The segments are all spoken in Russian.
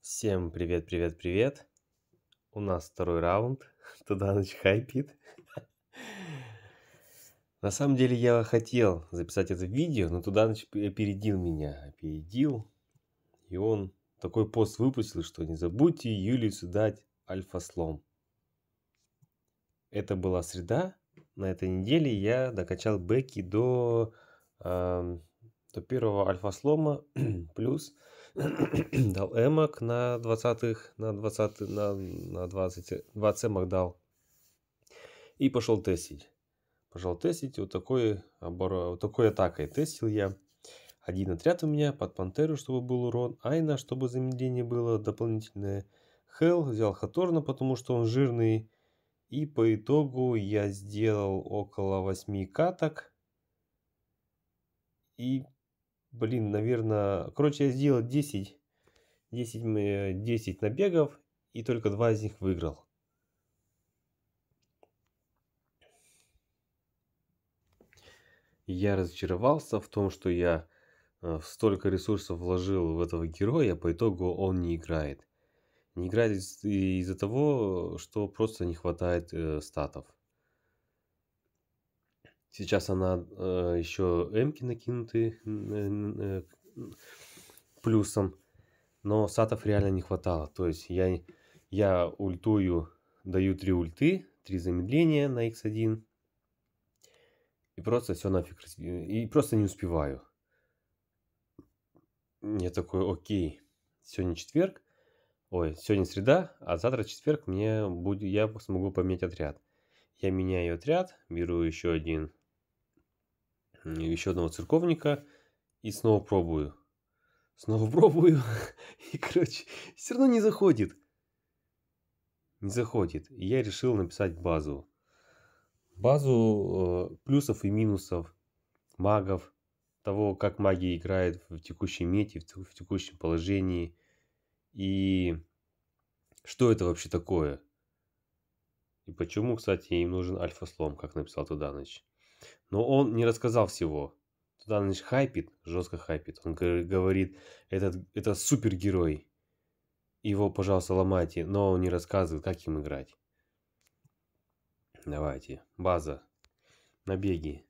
Всем привет, привет, привет. У нас второй раунд. Таданович хайпит. На самом деле я хотел записать это видео, но Туданович опередил меня. Опередил. И он такой пост выпустил, что не забудьте Юлию дать альфа-слом. Это была среда. На этой неделе я докачал Бекки до, э, до первого альфа-слома. плюс дал эмок на 20-х, на 20 на, на 20, 20 эмок дал. И пошел тестить. Пошел тестить вот такой, оборо... вот такой атакой. Тестил я. Один отряд у меня под пантеру, чтобы был урон. Айна, чтобы замедление было дополнительное. Хелл взял Хаторна, потому что он жирный. И по итогу я сделал около 8 каток. И блин, наверное, короче, я сделал 10, 10, 10 набегов, и только два из них выиграл. Я разочаровался в том, что я э, столько ресурсов вложил в этого героя, а по итогу он не играет. Не играет из-за того, что просто не хватает э, статов. Сейчас она э, еще эмки накинуты э, э, плюсом, но сатов реально не хватало. То есть я, я ультую, даю три ульты, три замедления на x1. И просто все нафиг. И просто не успеваю. Я такой, окей, сегодня четверг. Ой, сегодня среда, а завтра четверг мне будет, я смогу поменять отряд. Я меняю отряд, беру еще один еще одного церковника и снова пробую. Снова пробую. И, короче, все равно не заходит. Не заходит. И я решил написать базу. Базу э, плюсов и минусов магов, того, как магия играет в текущей мете, в, в текущем положении. И что это вообще такое? И почему, кстати, им нужен альфа-слом, как написал Туданович? Но он не рассказал всего. Туда значит, хайпит, жестко хайпит. Он говорит, этот, это супергерой. Его, пожалуйста, ломайте. Но он не рассказывает, как им играть. Давайте. База. Набеги.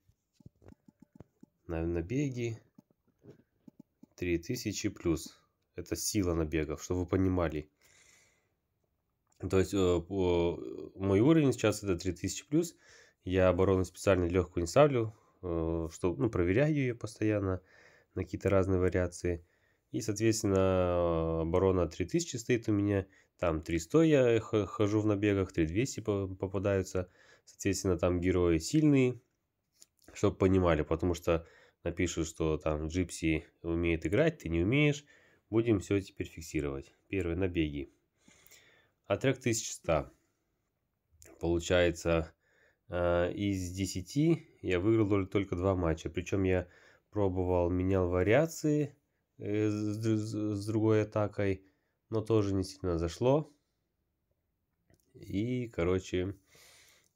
На, набеги. 3000 плюс. Это сила набегов, чтобы вы понимали. То есть э, мой уровень сейчас это 3000 плюс. Я оборону специально легкую не ставлю, э, что, ну, проверяю ее постоянно на какие-то разные вариации. И, соответственно, э, оборона 3000 стоит у меня. Там 300 я хожу в набегах, 3200 попадаются. Соответственно, там герои сильные, чтобы понимали. Потому что напишут, что там Джипси умеет играть, ты не умеешь. Будем все теперь фиксировать. Первые набеги. От а 3100 получается а, из 10 я выиграл только два матча. Причем я пробовал, менял вариации э, с другой атакой, но тоже не сильно зашло. И, короче,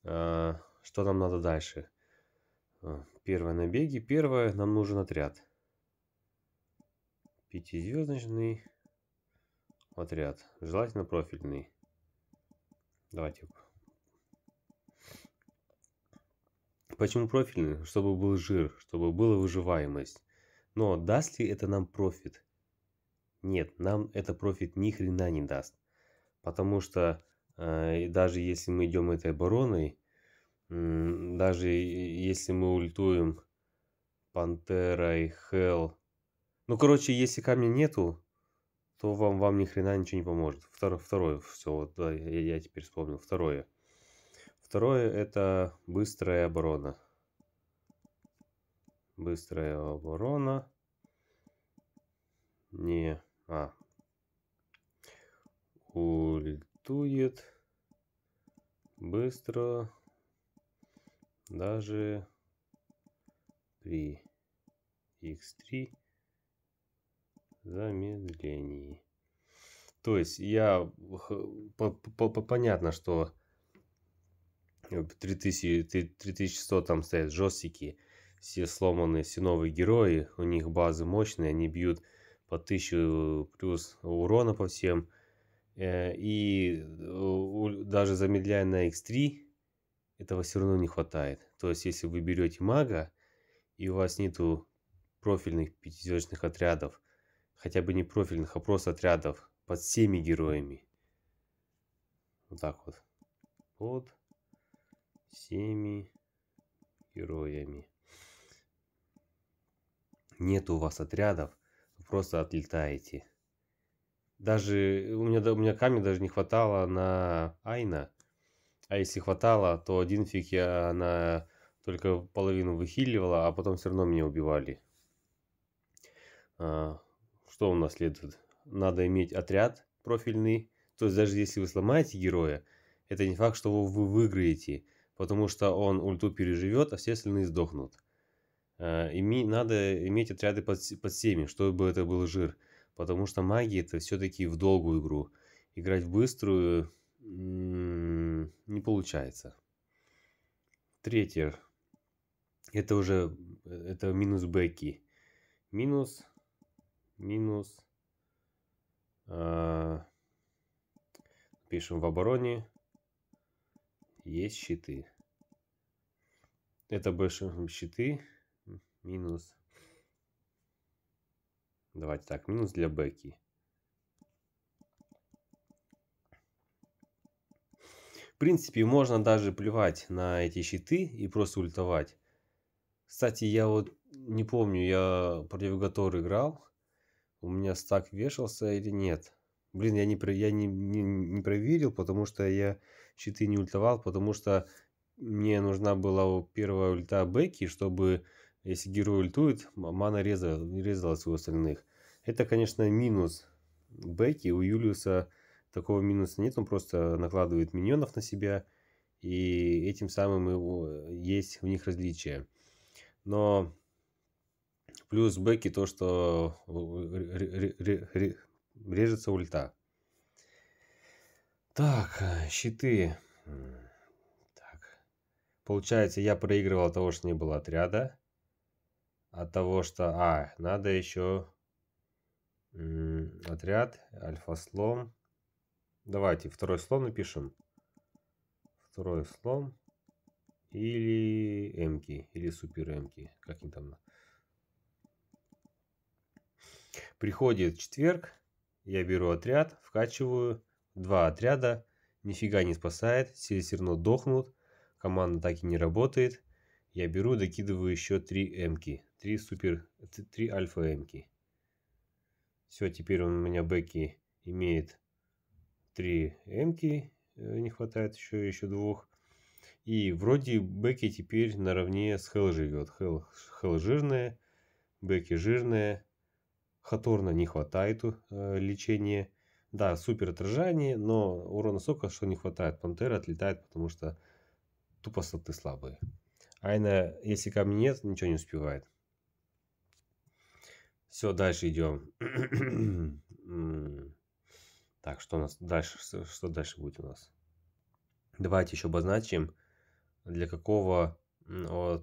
а, что нам надо дальше? А, Первое набеги. Первое, нам нужен отряд. Пятизвездочный отряд. Желательно профильный. Давайте Почему профильный? Чтобы был жир, чтобы была выживаемость. Но даст ли это нам профит? Нет, нам это профит ни хрена не даст. Потому что э, даже если мы идем этой обороной, э, даже если мы ультуем Пантерой, Хелл, ну, короче, если камня нету, то вам, вам ни хрена ничего не поможет. Второе, второе все, вот да, я, я теперь вспомнил. Второе. Второе это быстрая оборона. Быстрая оборона. Не... А. Ультует. Быстро. Даже при x3 замедлении. То есть я... Понятно, что 3000, 3100 там стоят жестики, все сломанные, все новые герои, у них базы мощные, они бьют по 1000 плюс урона по всем. Э, и даже замедляя на X3, этого все равно не хватает. То есть, если вы берете мага, и у вас нету профильных пятизвездочных отрядов, хотя бы не профильных, а просто отрядов под всеми героями. Вот так вот. Вот всеми героями. Нет у вас отрядов, вы просто отлетаете. Даже у меня, у меня камня даже не хватало на Айна. А если хватало, то один фиг я на только половину выхиливала, а потом все равно меня убивали. А, что у нас следует? Надо иметь отряд профильный. То есть даже если вы сломаете героя, это не факт, что вы выиграете потому что он ульту переживет, а все остальные сдохнут. Э, ими, надо иметь отряды под, под 7, чтобы это был жир. Потому что магия это все-таки в долгую игру. Играть в быструю не получается. Третье. Это уже это минус бэки. Минус. Минус. Э, пишем в обороне есть щиты. Это больше щиты минус... Давайте так, минус для Бекки. В принципе, можно даже плевать на эти щиты и просто ультовать. Кстати, я вот не помню, я против Гатор играл. У меня стак вешался или нет. Блин, я не, я не, не, не проверил, потому что я щиты не ультовал, потому что мне нужна была первая ульта Бекки, чтобы, если герой ультует, мана резала, резалась у остальных. Это, конечно, минус Бекки. У Юлиуса такого минуса нет, он просто накладывает миньонов на себя, и этим самым его, э, есть в них различия. Но плюс Бекки то, что э, э, режется ульта. Так, э, щиты. Так. Получается, я проигрывал от того, что не было отряда. От того, что... А, надо еще... Отряд, альфа-слом. Давайте второй слом напишем. Второй слом. Или эмки, или супер эмки, как они там. Приходит четверг, я беру отряд, вкачиваю Два отряда. Нифига не спасает. Все все равно дохнут. Команда так и не работает. Я беру, докидываю еще три эмки. Три супер... Три альфа эмки. Все, теперь у меня Бекки имеет три эмки. Э, не хватает еще, еще двух. И вроде Бекки теперь наравне с Хелл живет. Хелл, Хелл жирная, Бекки жирная. Хаторна не хватает э, лечения. Да, супер отражание, но урона сока что не хватает. Пантера отлетает, потому что тупо слоты слабые. Айна, если камня нет, ничего не успевает. Все, дальше идем. так, что у нас дальше? что дальше будет у нас? Давайте еще обозначим, для какого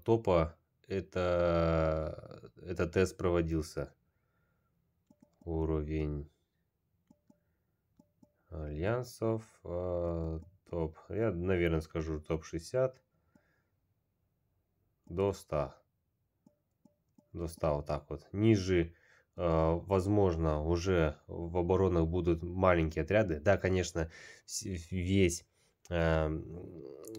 топа это, этот тест проводился. Уровень альянсов. Э, топ, я, наверное, скажу топ-60 до 100. До 100 вот так вот. Ниже, э, возможно, уже в оборонах будут маленькие отряды. Да, конечно, весь эм,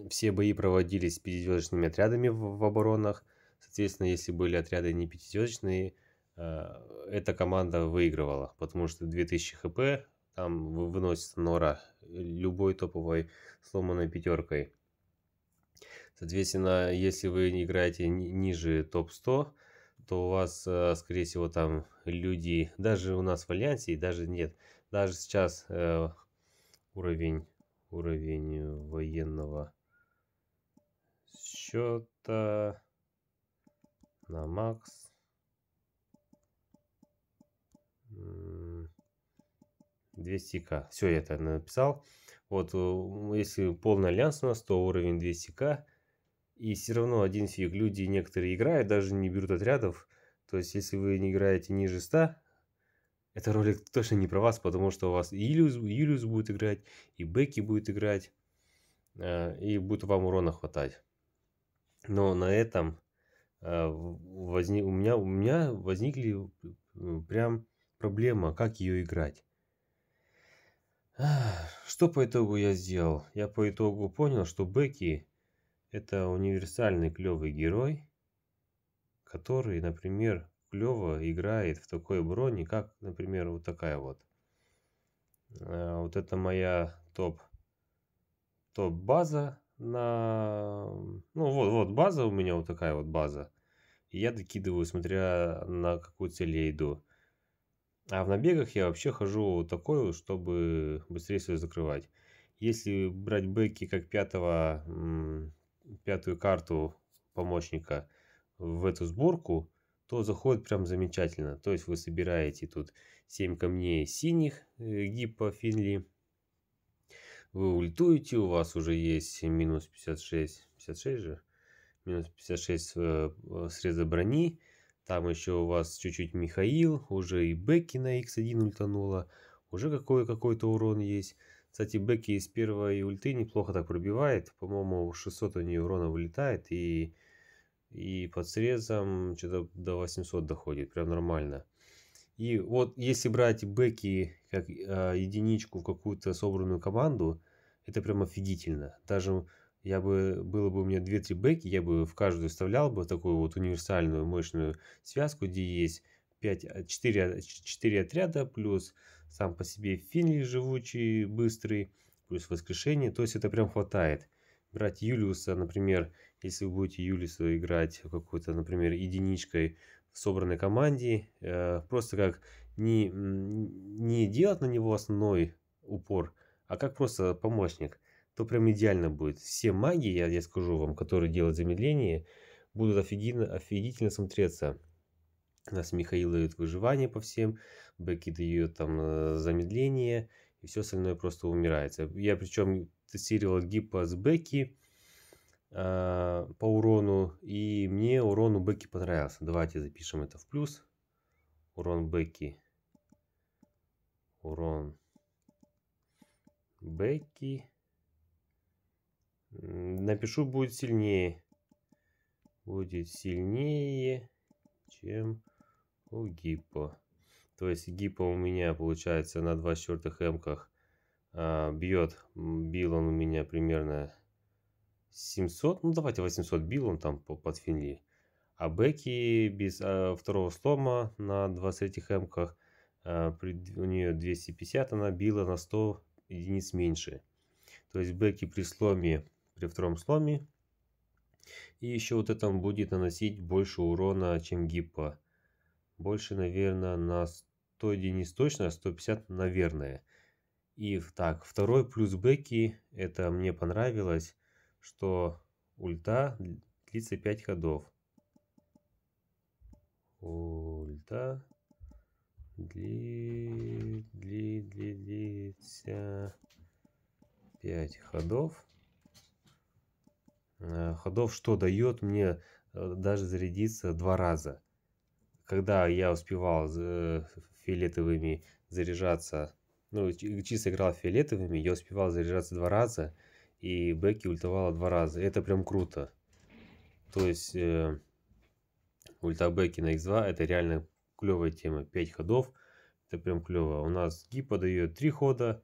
все бои проводились с пятизвездочными отрядами в, оборонах. Соответственно, если были отряды не пятизвездочные, э, эта команда выигрывала, потому что 2000 хп там выносится нора любой топовой сломанной пятеркой. Соответственно, если вы не играете ниже топ-100, то у вас, э, скорее всего, там люди, даже у нас в Альянсе, и даже нет, даже сейчас э, уровень, уровень военного счета на макс. 200к. Все, я это написал. Вот, если полный альянс у нас, то уровень 200к. И все равно один фиг. Люди некоторые играют, даже не берут отрядов. То есть, если вы не играете ниже 100, это ролик точно не про вас, потому что у вас и Юлиус, Юлиус будет играть, и Бекки будет играть, э, и будет вам урона хватать. Но на этом э, возник, у, меня, у меня возникли прям проблема, как ее играть. Что по итогу я сделал? Я по итогу понял, что Бекки это универсальный клевый герой, который, например, клево играет в такой броне, как, например, вот такая вот. А, вот это моя топ топ база на... Ну вот, вот база у меня вот такая вот база. И я докидываю, смотря на какую цель я иду. А в набегах я вообще хожу такой, чтобы быстрее все закрывать. Если брать бэки как пятого, пятую карту помощника в эту сборку, то заходит прям замечательно. То есть вы собираете тут 7 камней синих э, гиппо Финли. Вы ультуете, у вас уже есть минус 56, 56 же, минус 56 э, среза брони. Там еще у вас чуть-чуть Михаил, уже и Бекки на x1 ультанула, уже какой-то урон есть. Кстати, Бекки из первой ульты неплохо так пробивает. По-моему, 600 у нее урона вылетает. И, и под срезом что-то до 800 доходит. Прям нормально. И вот если брать Бекки как э, единичку в какую-то собранную команду, это прям офигительно. Даже я бы, было бы у меня две-три бэки, я бы в каждую вставлял бы такую вот универсальную мощную связку, где есть 5, 4, 4 отряда, плюс сам по себе Финли живучий, быстрый, плюс воскрешение, то есть это прям хватает. Брать Юлиуса, например, если вы будете Юлиуса играть какой-то, например, единичкой в собранной команде, э, просто как не, не делать на него основной упор, а как просто помощник то прям идеально будет. Все маги, я, я скажу вам, которые делают замедление, будут офигенно, офигительно смотреться. У нас Михаил дает выживание по всем, Бекки дает там э, замедление, и все остальное просто умирается. Я причем тестировал гиппо с Бекки э, по урону, и мне урон у Бекки понравился. Давайте запишем это в плюс. Урон Бекки. Урон Бекки. Напишу будет сильнее. Будет сильнее, чем у Гиппа. То есть Гиппа у меня получается на 2 четвертых эмках а, бьет. Бил он у меня примерно 700. Ну давайте 800 бил он там по под финли. А Бекки без а, второго слома на 23 эмках. А, при, у нее 250 она била на 100 единиц меньше. То есть Бекки при сломе при втором сломе. И еще вот это будет наносить больше урона, чем Гиппа Больше, наверное, на 100 единиц точно, 150, а наверное. И так, второй плюс бэки, это мне понравилось, что ульта длится 5 ходов. Ульта дли, дли, дли, длится 5 ходов. Э, ходов, что дает мне э, даже зарядиться два раза. Когда я успевал э, фиолетовыми заряжаться, ну, чисто играл фиолетовыми, я успевал заряжаться два раза, и Бекки ультовала два раза. Это прям круто. То есть э, ульта Бекки на x2 это реально клевая тема. 5 ходов, это прям клево. У нас гипо дает три хода,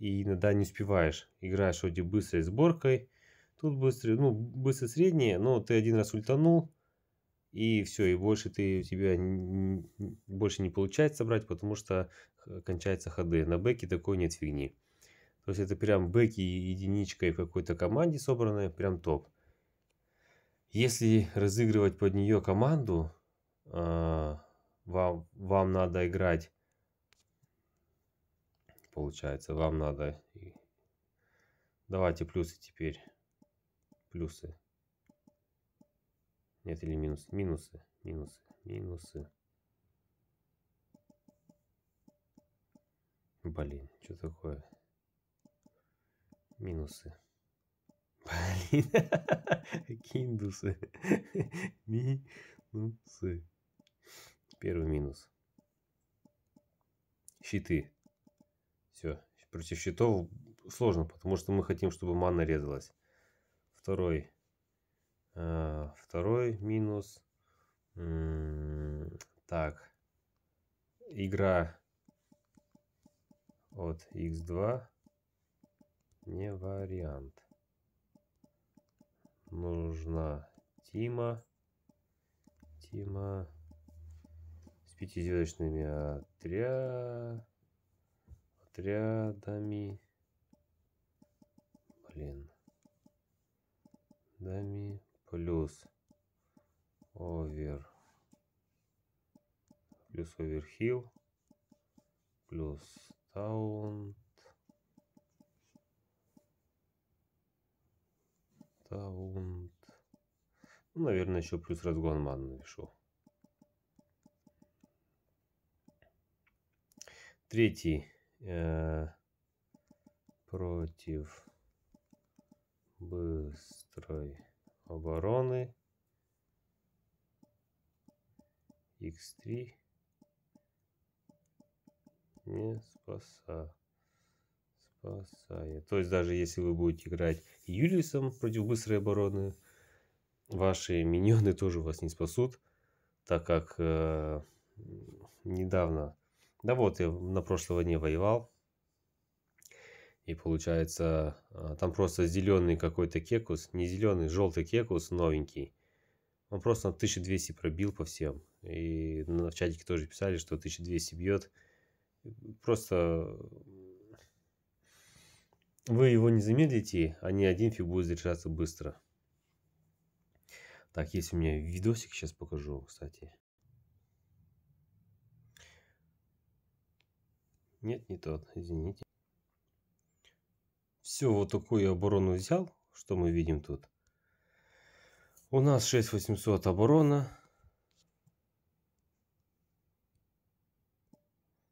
и иногда не успеваешь. Играешь вроде быстрой сборкой, Тут быстрый, ну, быстро среднее, но ты один раз ультанул, и все, и больше ты, у тебя больше не получается брать, потому что кончается ходы. На бэке такой нет фигни. То есть это прям бэки единичкой в какой-то команде собранная, прям топ. Если разыгрывать под нее команду, а, вам, вам надо играть, получается, вам надо... Давайте плюсы теперь плюсы. Нет, или минус. Минусы, минусы, минусы. Блин, что такое? Минусы. Блин, какие индусы. Минусы. Первый минус. Щиты. Все, против щитов сложно, потому что мы хотим, чтобы мана резалась второй, э, второй минус. Так, игра от x2 не вариант. Нужна Тима. Тима с пятизвездочными отряд отрядами. Блин. Дами плюс овер плюс оверхилл плюс таунт таунт ну, наверное еще плюс разгон ман напишу третий э, против быстрой обороны x3 не спаса спасает. То есть даже если вы будете играть Юлисом против быстрой обороны, ваши миньоны тоже вас не спасут, так как э, недавно, да вот я на прошлого не воевал, и получается, а, там просто зеленый какой-то кекус, не зеленый, желтый кекус, новенький. Он просто на 1200 пробил по всем. И в чатике тоже писали, что 1200 бьет. Просто вы его не замедлите, а ни один фиг будет заряжаться быстро. Так, есть у меня видосик, сейчас покажу, кстати. Нет, не тот, извините все вот такую оборону взял, что мы видим тут. У нас 6800 оборона.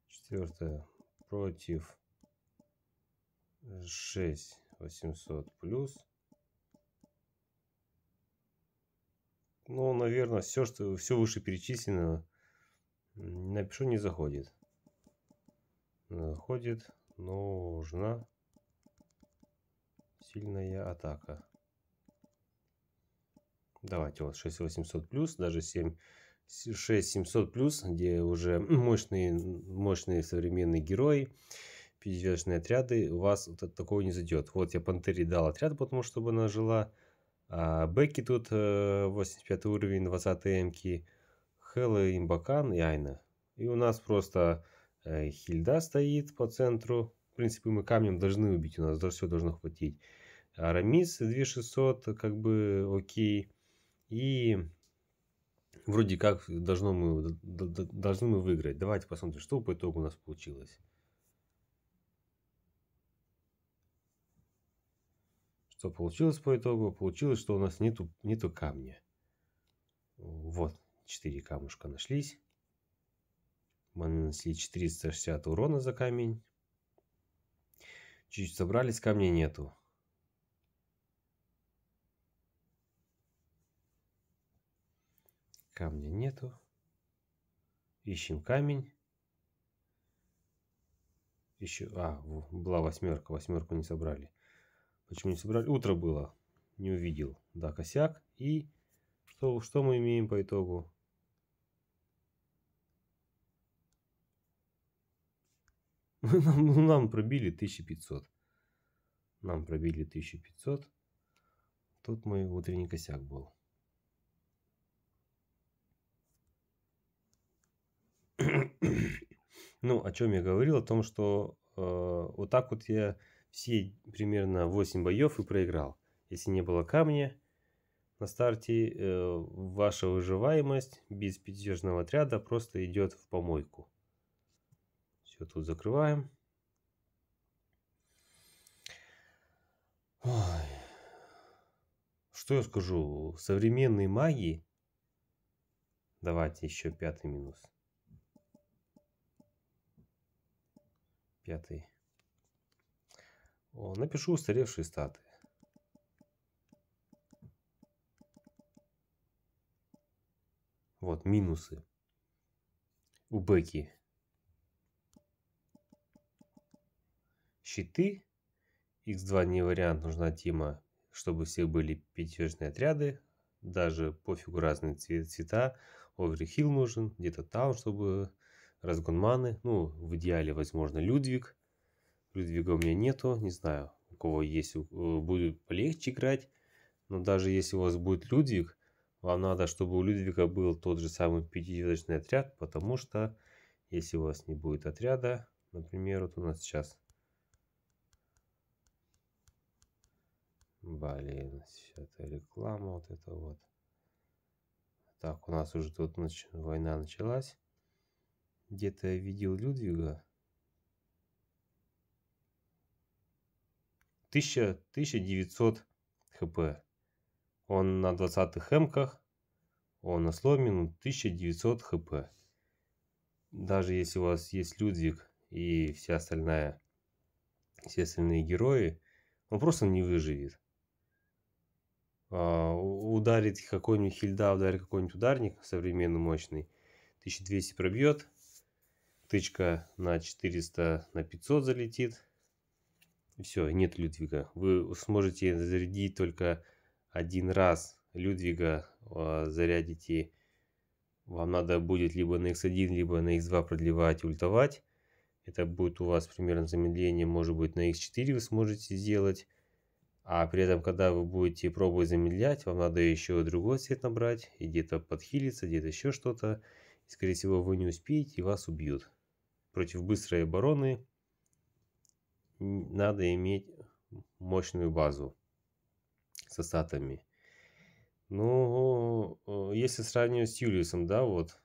Четвертое против 6800 плюс. Ну, наверное, все, что все вышеперечисленное напишу не заходит. Заходит, нужно Сильная атака. Давайте вот 6800 плюс, даже 7 6700 плюс, где уже мощные, мощные современные герои, пятизвездочные отряды, у вас вот такого не зайдет. Вот я Пантере дал отряд, потому чтобы она жила. А Бекки тут 85 э, уровень, 20 эмки. Хэлла, Имбакан и Айна. И у нас просто э, Хильда стоит по центру. В принципе, мы камнем должны убить, у нас даже все должно хватить. Арамис 2600, как бы окей. И вроде как должно мы, должны мы выиграть. Давайте посмотрим, что по итогу у нас получилось. Что получилось по итогу? Получилось, что у нас нету, нету камня. Вот, 4 камушка нашлись. Мы нанесли 460 урона за камень. Чуть-чуть собрались, камня нету. Камня нету. Ищем камень. Еще... А, была восьмерка. Восьмерку не собрали. Почему не собрали? Утро было. Не увидел. Да, косяк. И что, что мы имеем по итогу? Ну, нам, ну, нам пробили 1500. Нам пробили 1500. Тут мой утренний косяк был. Ну, о чем я говорил, о том, что э, вот так вот я все примерно 8 боев и проиграл. Если не было камня на старте, э, ваша выживаемость без пятидежного отряда просто идет в помойку. Все тут закрываем. Ой. Что я скажу? Современные маги. Давайте еще пятый минус. пятый. напишу устаревшие статы. Вот, минусы. У Беки. Щиты. X2 не вариант, нужна тема, чтобы все были пятизвездные отряды. Даже пофигу разные цвета. Оверхилл нужен, где-то там, чтобы Разгонманы, ну, в идеале, возможно, Людвиг. Людвига у меня нету, не знаю, у кого есть, э, будет полегче играть. Но даже если у вас будет Людвиг, вам надо, чтобы у Людвига был тот же самый пятизвездочный отряд, потому что если у вас не будет отряда, например, вот у нас сейчас. Блин, это реклама вот это вот. Так, у нас уже тут нач... война началась. Где-то я видел Людвига. 1000, 1900 хп. Он на 20-х эмках, он на сломину 1900 хп. Даже если у вас есть Людвиг и вся остальная, все остальные герои, он просто не выживет. А, ударит какой-нибудь хильда, ударит какой-нибудь ударник современный мощный, 1200 пробьет, тычка на 400, на 500 залетит. Все, нет Людвига. Вы сможете зарядить только один раз Людвига, а, зарядите. Вам надо будет либо на x1, либо на x2 продлевать, ультовать. Это будет у вас примерно замедление, может быть, на x4 вы сможете сделать. А при этом, когда вы будете пробовать замедлять, вам надо еще другой цвет набрать, и где-то подхилиться, где-то еще что-то. Скорее всего, вы не успеете, и вас убьют против быстрой обороны надо иметь мощную базу с ассатами. Но ну, э, если сравнивать с Юлиусом, да, вот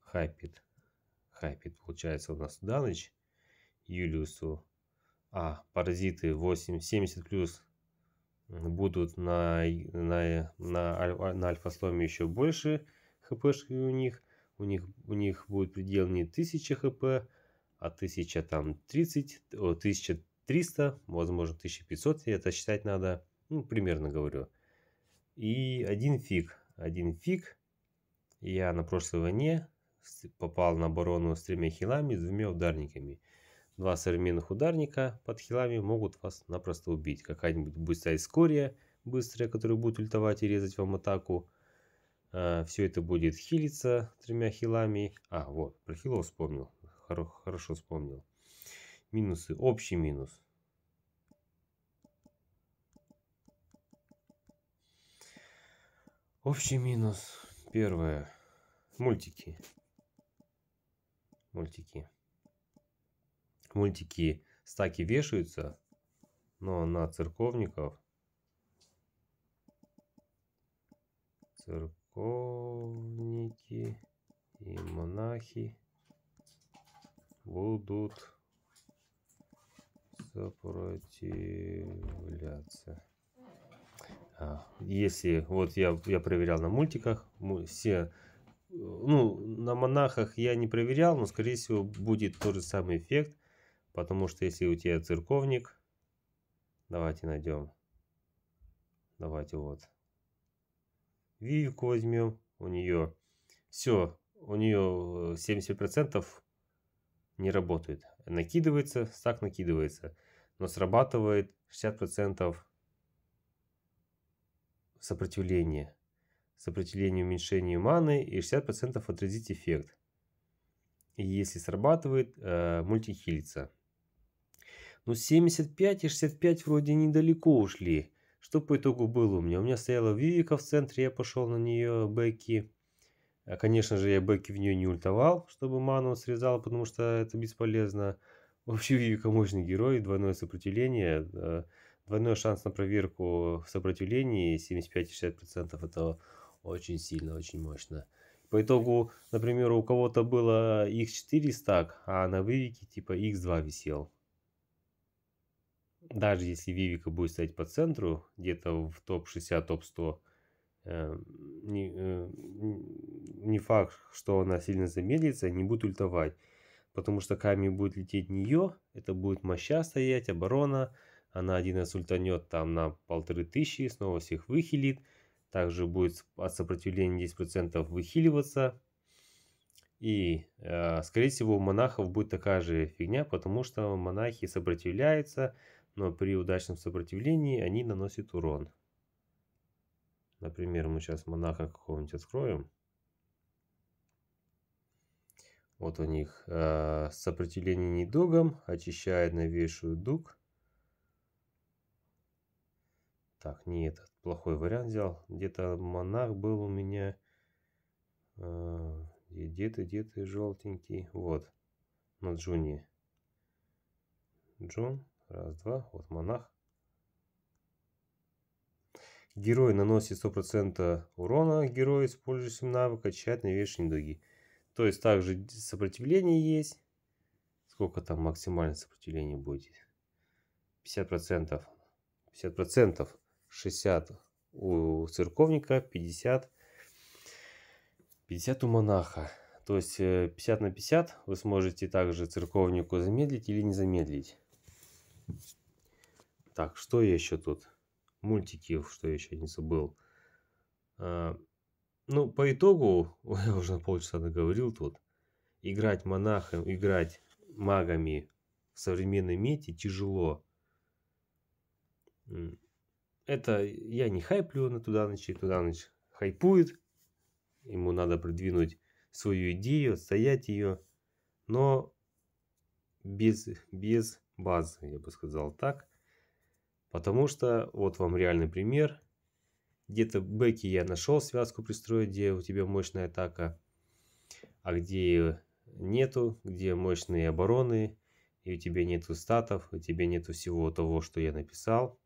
хайпит. Хайпит получается у нас Даныч Юлиусу. А, паразиты 8, 70 плюс будут на, на, на, на альфа-сломе еще больше хпшки у них у них, у них будет предел не 1000 хп, а 1000 там 30, о, 1300, возможно 1500, это считать надо, ну, примерно говорю. И один фиг, один фиг, я на прошлой войне попал на оборону с тремя хилами, с двумя ударниками. Два современных ударника под хилами могут вас напросто убить. Какая-нибудь быстрая скория, быстрая, которая будет ультовать и резать вам атаку – Э, все это будет хилиться тремя хилами. А, вот, про хилов вспомнил. Хоро хорошо вспомнил. Минусы. Общий минус. Общий минус. Первое. Мультики. Мультики. Мультики стаки вешаются, но на церковников. Церковников Духовники и монахи будут сопротивляться. А, если вот я, я проверял на мультиках, все, ну, на монахах я не проверял, но, скорее всего, будет тот же самый эффект, потому что если у тебя церковник, давайте найдем, давайте вот, Вивику возьмем. У нее все, у нее э, 70% не работает. Накидывается, стак накидывается. Но срабатывает 60% сопротивления. Сопротивление уменьшению маны и 60% отразить эффект. И если срабатывает, э, мультихилится. Но ну, 75 и 65 вроде недалеко ушли. Что по итогу было у меня? У меня стояла Вивика в центре, я пошел на нее Бекки. А, конечно же, я Бекки в нее не ультовал, чтобы ману срезал, потому что это бесполезно. Вообще Вивика мощный герой, двойное сопротивление, а, двойной шанс на проверку в сопротивлении 75-60% это очень сильно, очень мощно. По итогу, например, у кого-то было x4 стак, а на вывике типа x2 висел даже если Вивика будет стоять по центру, где-то в топ-60, топ-100, э, не, э, не факт, что она сильно замедлится, не будет ультовать. Потому что камень будет лететь нее, это будет моща стоять, оборона. Она один раз ультанет там на полторы тысячи, снова всех выхилит. Также будет от сопротивления 10% выхиливаться. И, э, скорее всего, у монахов будет такая же фигня, потому что монахи сопротивляются, но при удачном сопротивлении они наносят урон. Например, мы сейчас монаха какого-нибудь откроем. Вот у них э, сопротивление недугам, очищает новейшую дуг. Так, не этот, плохой вариант взял. Где-то монах был у меня. Э, где то где то желтенький? Вот, на Джуни. Джун. Раз, два. Вот монах. Герой наносит 100% урона герою, использующим навык, тщательно вешание дуги. То есть также сопротивление есть. Сколько там максимальное сопротивление будет? 50%. 50%. 60 у церковника, 50, 50 у монаха. То есть 50 э, на 50 вы сможете также церковнику замедлить или не замедлить. Так, что еще тут? Мультики, что еще не забыл. А, ну, по итогу, я уже полчаса договорил тут, играть монахом, играть магами в современной мете тяжело. Это я не хайплю на туда ночь туда ночь. хайпует, ему надо продвинуть свою идею, отстоять ее, но без, без базы, я бы сказал так. Потому что, вот вам реальный пример. Где-то в бэке я нашел связку пристроить, где у тебя мощная атака, а где нету, где мощные обороны, и у тебя нету статов, у тебя нету всего того, что я написал.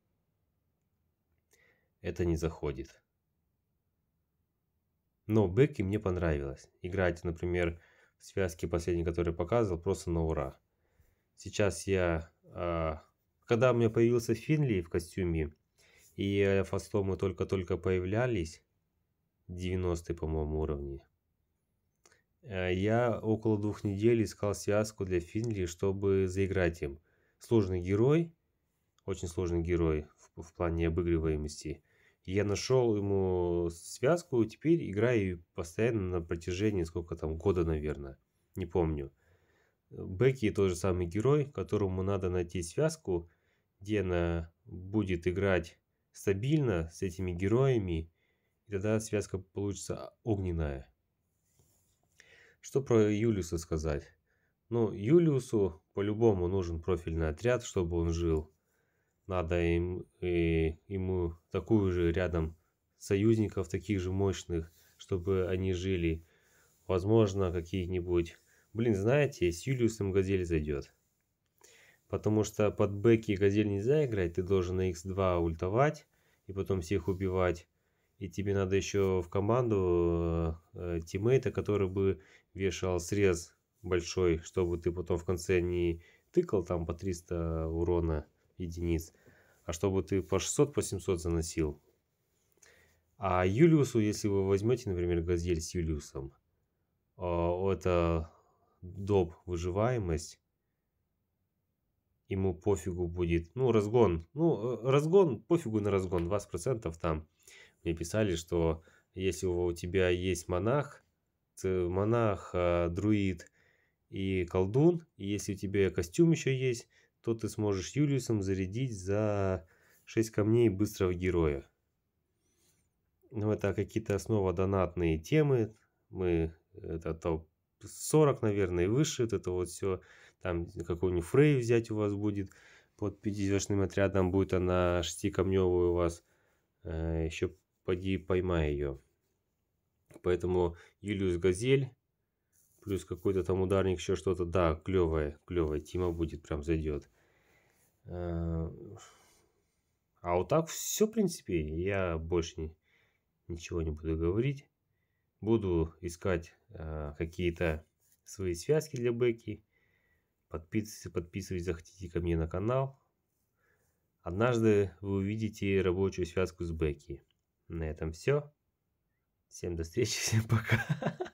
Это не заходит. Но бэки мне понравилось. Играть, например, в связке последней, которую я показывал, просто на ура. Сейчас я... Э, когда у меня появился Финли в костюме, и альфа только-только появлялись, 90 по-моему, уровне, э, я около двух недель искал связку для Финли, чтобы заиграть им. Сложный герой, очень сложный герой в, в плане обыгрываемости. Я нашел ему связку, теперь играю постоянно на протяжении сколько там года, наверное, не помню. Бекки тот же самый герой, которому надо найти связку, где она будет играть стабильно с этими героями, и тогда связка получится огненная. Что про Юлиуса сказать? Ну, Юлиусу по-любому нужен профильный отряд, чтобы он жил. Надо им, и, э, ему такую же рядом союзников, таких же мощных, чтобы они жили. Возможно, какие-нибудь Блин, знаете, с Юлиусом Газель зайдет. Потому что под Бекки Газель нельзя играть, ты должен на x2 ультовать и потом всех убивать. И тебе надо еще в команду э, тиммейта, который бы вешал срез большой, чтобы ты потом в конце не тыкал там по 300 урона единиц, а чтобы ты по 600, по 700 заносил. А Юлиусу, если вы возьмете, например, Газель с Юлиусом, э, это доп выживаемость. Ему пофигу будет. Ну, разгон. Ну, э, разгон, пофигу на разгон. 20% там. Мне писали, что если у тебя есть монах, монах, а, друид и колдун, и если у тебя костюм еще есть, то ты сможешь Юлиусом зарядить за 6 камней быстрого героя. Ну, это какие-то основа донатные темы. Мы э, это то 40, наверное, и выше. Вот это вот все, там какую нибудь фрей взять у вас будет. Под 50 отрядом будет она шестикамневая у вас. Э, еще поди поймай ее. Поэтому Юлиус Газель, плюс какой-то там ударник, еще что-то. Да, клевая, клевая тима будет, прям зайдет. Э, а вот так все, в принципе, я больше ничего не буду говорить. Буду искать э, какие-то свои связки для Бекки. Подписывайтесь, подписывайтесь, заходите ко мне на канал. Однажды вы увидите рабочую связку с Бекки. На этом все. Всем до встречи, всем пока.